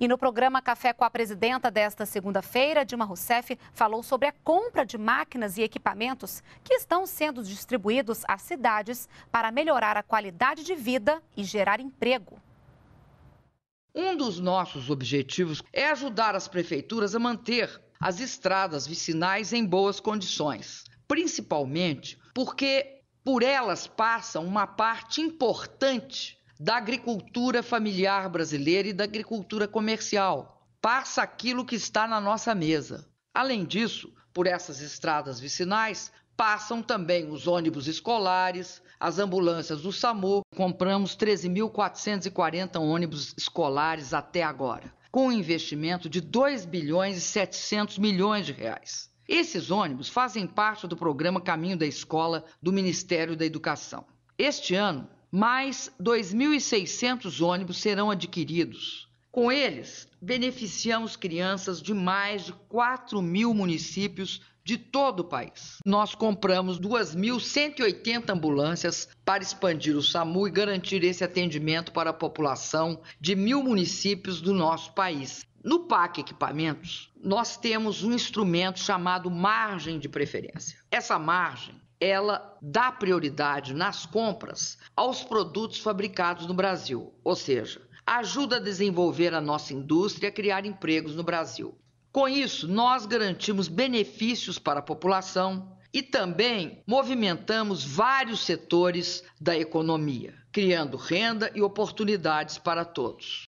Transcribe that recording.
E no programa Café com a Presidenta desta segunda-feira, Dilma Rousseff falou sobre a compra de máquinas e equipamentos que estão sendo distribuídos às cidades para melhorar a qualidade de vida e gerar emprego. Um dos nossos objetivos é ajudar as prefeituras a manter as estradas vicinais em boas condições, principalmente porque por elas passa uma parte importante da agricultura familiar brasileira e da agricultura comercial. Passa aquilo que está na nossa mesa. Além disso, por essas estradas vicinais passam também os ônibus escolares, as ambulâncias do SAMU. Compramos 13.440 ônibus escolares até agora, com um investimento de 2 bilhões e 700 milhões de reais. Esses ônibus fazem parte do programa Caminho da Escola do Ministério da Educação. Este ano, mais 2.600 ônibus serão adquiridos. Com eles, beneficiamos crianças de mais de 4 mil municípios de todo o país. Nós compramos 2.180 ambulâncias para expandir o SAMU e garantir esse atendimento para a população de mil municípios do nosso país. No PAC Equipamentos, nós temos um instrumento chamado margem de preferência. Essa margem ela dá prioridade nas compras aos produtos fabricados no Brasil, ou seja, ajuda a desenvolver a nossa indústria e a criar empregos no Brasil. Com isso, nós garantimos benefícios para a população e também movimentamos vários setores da economia, criando renda e oportunidades para todos.